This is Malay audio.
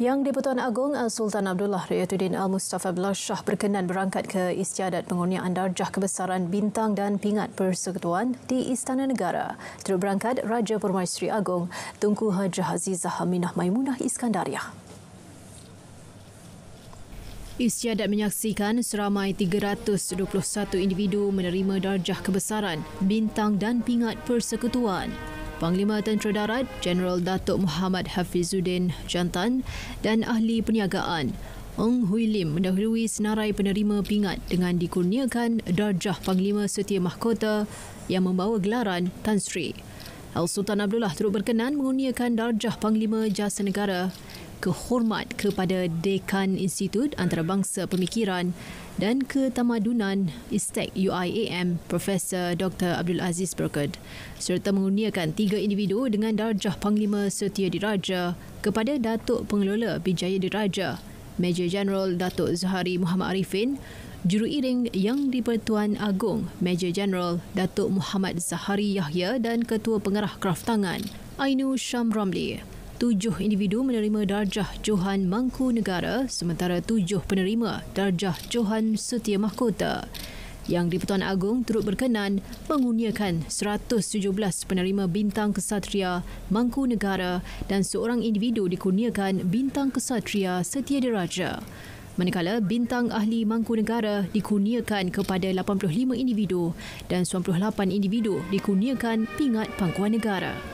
Yang di Agong eh, Sultan Abdullah Riyatuddin Al-Mustafa Abdullah Shah berkenan berangkat ke istiadat pengurniaan darjah kebesaran bintang dan pingat persekutuan di Istana Negara. Terus berangkat Raja Permaisuri Agong Tunku Hajah Azizah Aminah Maimunah Iskandariah. Istiadat menyaksikan seramai 321 individu menerima darjah kebesaran, bintang dan pingat persekutuan. Panglima Tentera Darat Jeneral Datuk Muhammad Hafizuddin Jantan dan Ahli Perniagaan Ong Hui Lim mendahului senarai penerima pingat dengan dikurniakan darjah Panglima Setia Mahkota yang membawa gelaran Tan Sri. Al Sultan Abdullah turut berkenan mengurniakan darjah Panglima Jasa Negara kehormat kepada Dekan Institut Antarabangsa Pemikiran dan Ketamadunan Istek UIAM Profesor Dr. Abdul Aziz Berkad serta mengurniakan tiga individu dengan darjah Panglima Setia Diraja kepada Datuk Pengelola Bijaya Diraja Major General Datuk Zahari Muhammad Arifin iring Yang di Agong Major General Datuk Muhammad Zahari Yahya dan Ketua Pengarah Kraftangan Ainu Syam Ramli tujuh individu menerima darjah Johan Mangku Negara sementara tujuh penerima darjah Johan Setia Mahkota yang di-Pertuan Agong turut berkenan mengurniakan 117 penerima Bintang Kesatria Mangku Negara dan seorang individu dikurniakan Bintang Kesatria Setia Diraja. Manakala Bintang Ahli Mangku Negara dikurniakan kepada 85 individu dan 98 individu dikurniakan pingat pangkuan negara.